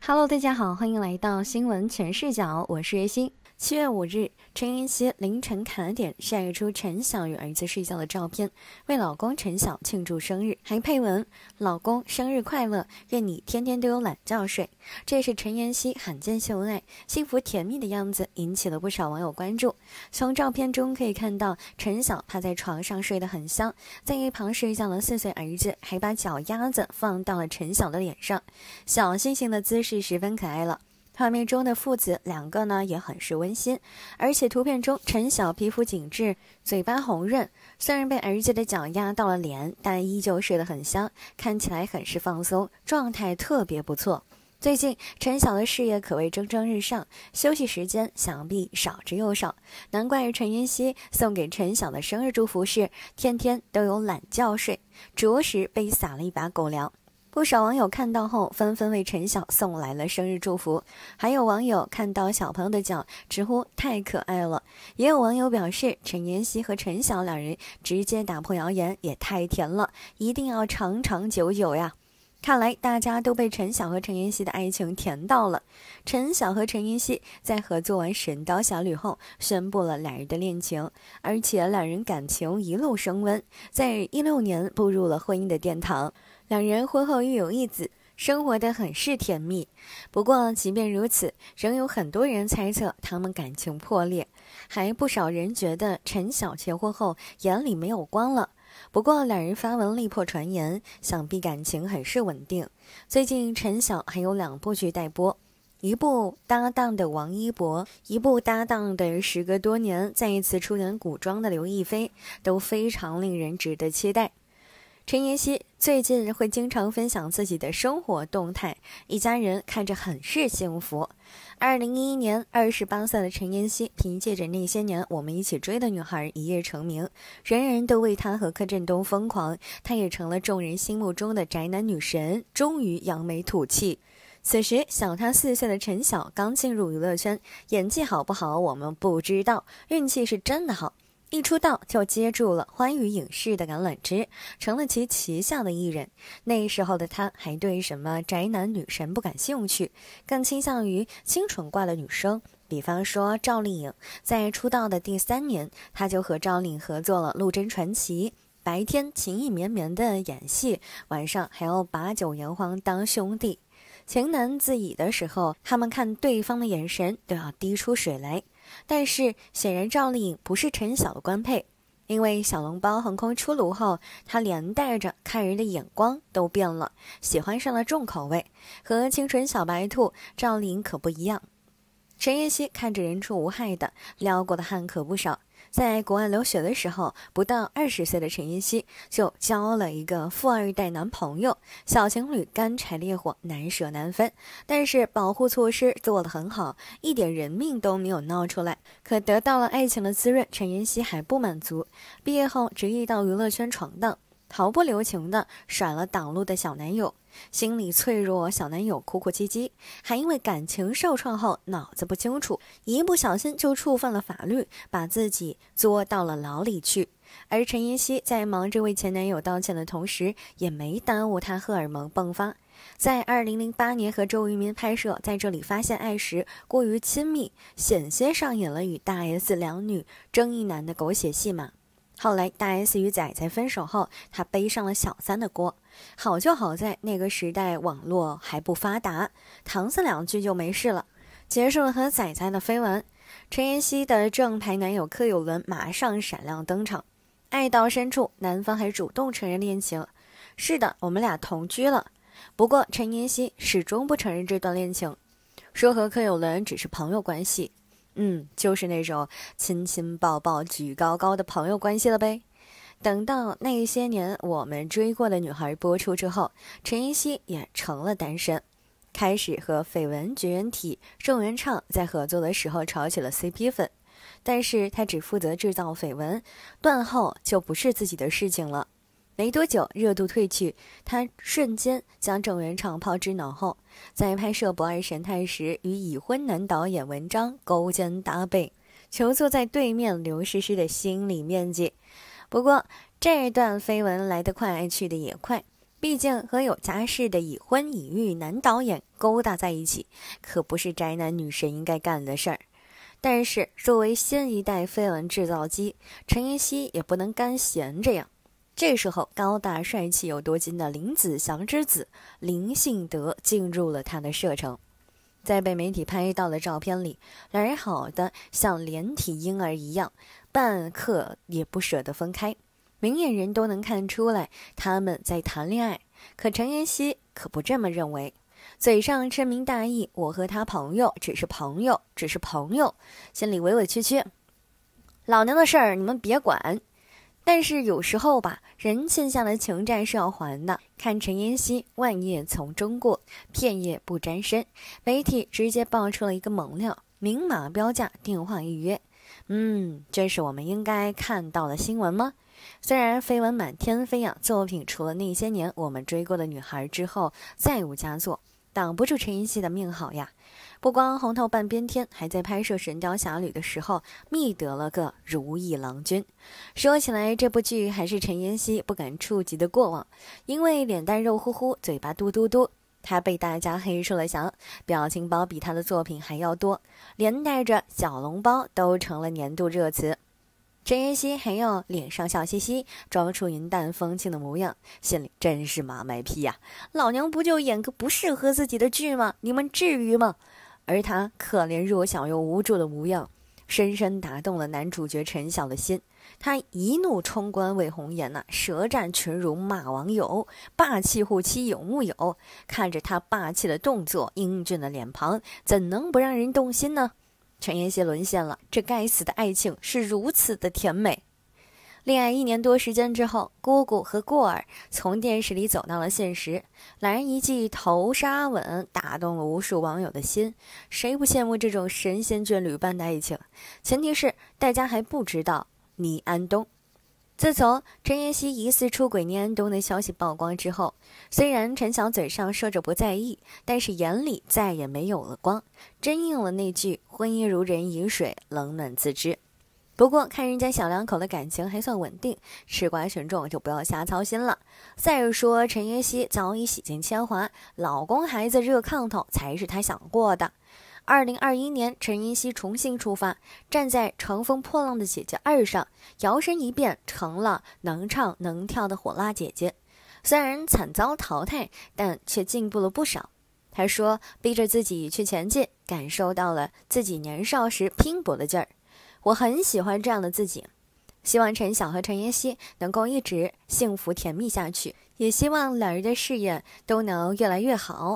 Hello，大家好，欢迎来到新闻全视角，我是月心。七月五日，陈妍希凌晨卡点晒出陈晓与儿子睡觉的照片，为老公陈晓庆祝生日，还配文：“老公生日快乐，愿你天天都有懒觉睡。”这是陈妍希罕见秀恩爱，幸福甜蜜的样子引起了不少网友关注。从照片中可以看到，陈晓趴在床上睡得很香，在一旁睡觉的四岁儿子还把脚丫子放到了陈晓的脸上，小星星的姿势十分可爱了。画面中的父子两个呢，也很是温馨。而且图片中陈晓皮肤紧致，嘴巴红润，虽然被儿子的脚压到了脸，但依旧睡得很香，看起来很是放松，状态特别不错。最近陈晓的事业可谓蒸蒸日上，休息时间想必少之又少，难怪陈妍希送给陈晓的生日祝福是“天天都有懒觉睡”，着实被撒了一把狗粮。不少网友看到后，纷纷为陈晓送来了生日祝福。还有网友看到小朋友的脚，直呼太可爱了。也有网友表示，陈妍希和陈晓两人直接打破谣言，也太甜了，一定要长长久久呀！看来大家都被陈晓和陈妍希的爱情甜到了。陈晓和陈妍希在合作完《神雕侠侣》后，宣布了两人的恋情，而且两人感情一路升温，在一六年步入了婚姻的殿堂。两人婚后育有一子，生活的很是甜蜜。不过，即便如此，仍有很多人猜测他们感情破裂，还不少人觉得陈晓结婚后眼里没有光了。不过，两人发文力破传言，想必感情很是稳定。最近，陈晓还有两部剧待播，一部搭档的王一博，一部搭档的时隔多年再一次出演古装的刘亦菲，都非常令人值得期待。陈妍希最近会经常分享自己的生活动态，一家人看着很是幸福。二零一一年，二十八岁的陈妍希凭借着那些年我们一起追的女孩一夜成名，人人都为她和柯震东疯狂，她也成了众人心目中的宅男女神，终于扬眉吐气。此时，小她四岁的陈晓刚进入娱乐圈，演技好不好我们不知道，运气是真的好。一出道就接住了欢娱影视的橄榄枝，成了其旗下的艺人。那时候的他还对什么宅男女神不感兴趣，更倾向于清纯挂的女生，比方说赵丽颖。在出道的第三年，他就和赵丽颖合作了《陆贞传奇》。白天情意绵绵的演戏，晚上还要把酒言欢当兄弟。情难自已的时候，他们看对方的眼神都要滴出水来。但是显然赵丽颖不是陈晓的官配，因为小笼包横空出炉后，她连带着看人的眼光都变了，喜欢上了重口味。和清纯小白兔赵丽颖可不一样，陈妍希看着人畜无害的撩过的汉可不少。在国外留学的时候，不到二十岁的陈妍希就交了一个富二代男朋友，小情侣干柴烈火，难舍难分。但是保护措施做得很好，一点人命都没有闹出来。可得到了爱情的滋润，陈妍希还不满足，毕业后执意到娱乐圈闯荡。毫不留情地甩了挡路的小男友，心里脆弱小男友哭哭唧唧，还因为感情受创后脑子不清楚，一不小心就触犯了法律，把自己作到了牢里去。而陈妍希在忙着为前男友道歉的同时，也没耽误她荷尔蒙迸发。在2008年和周渝民拍摄《在这里发现爱》时，过于亲密，险些上演了与大 S 两女争一男的狗血戏码。后来，大 S 与仔仔分手后，她背上了小三的锅。好就好在那个时代网络还不发达，搪塞两句就没事了，结束了和仔仔的绯闻。陈妍希的正牌男友柯有伦马上闪亮登场，爱到深处，男方还主动承认恋情。是的，我们俩同居了。不过，陈妍希始终不承认这段恋情，说和柯有伦只是朋友关系。嗯，就是那种亲亲抱抱举高高的朋友关系了呗。等到那些年我们追过的女孩播出之后，陈妍希也成了单身，开始和绯闻绝缘体郑元畅在合作的时候炒起了 CP 粉，但是他只负责制造绯闻，断后就不是自己的事情了。没多久，热度褪去，他瞬间将郑元畅抛之脑后。在拍摄《不二神探》时，与已婚男导演文章勾肩搭背，求坐在对面刘诗诗的心理面积。不过，这段绯闻来得快，去得也快。毕竟和有家室的已婚已育男导演勾搭在一起，可不是宅男女神应该干的事儿。但是，作为新一代绯闻制造机，陈妍希也不能甘闲这样。这时候，高大帅气又多金的林子祥之子林信德进入了他的射程。在被媒体拍到的照片里，两人好的像连体婴儿一样，半刻也不舍得分开。明眼人都能看出来他们在谈恋爱，可陈妍希可不这么认为，嘴上深明大义：“我和他朋友只是朋友，只是朋友。”心里委委屈屈：“老娘的事儿你们别管。”但是有时候吧，人欠下的情债是要还的。看陈妍希，万叶丛中过，片叶不沾身。媒体直接爆出了一个猛料，明码标价，电话预约。嗯，这是我们应该看到的新闻吗？虽然绯闻满天飞呀，作品除了那些年我们追过的女孩之后，再无佳作。挡不住陈妍希的命好呀，不光红透半边天，还在拍摄《神雕侠侣》的时候觅得了个如意郎君。说起来，这部剧还是陈妍希不敢触及的过往，因为脸蛋肉乎乎，嘴巴嘟嘟嘟，她被大家黑瘦了小，表情包比她的作品还要多，连带着小笼包都成了年度热词。陈妍希还要脸上笑嘻嘻，装出云淡风轻的模样，心里真是妈卖批呀！老娘不就演个不适合自己的剧吗？你们至于吗？而她可怜弱小又无助的模样，深深打动了男主角陈晓的心。他一怒冲冠为红颜呐，舌战群儒骂网友，霸气护妻有木有？看着他霸气的动作，英俊的脸庞，怎能不让人动心呢？陈妍希沦陷了，这该死的爱情是如此的甜美。恋爱一年多时间之后，姑姑和过儿从电视里走到了现实，两人一记头杀吻打动了无数网友的心，谁不羡慕这种神仙眷侣般的爱情？前提是大家还不知道倪安东。自从陈妍希疑似出轨聂安东的消息曝光之后，虽然陈晓嘴上说着不在意，但是眼里再也没有了光，真应了那句“婚姻如人饮水，冷暖自知”。不过看人家小两口的感情还算稳定，吃瓜群众就不要瞎操心了。再说陈妍希早已洗尽铅华，老公孩子热炕头才是她想过的。二零二一年，陈妍希重新出发，站在《乘风破浪的姐姐二》上，摇身一变成了能唱能跳的火辣姐姐。虽然惨遭淘汰，但却进步了不少。她说：“逼着自己去前进，感受到了自己年少时拼搏的劲儿。我很喜欢这样的自己。”希望陈晓和陈妍希能够一直幸福甜蜜下去，也希望两人的事业都能越来越好。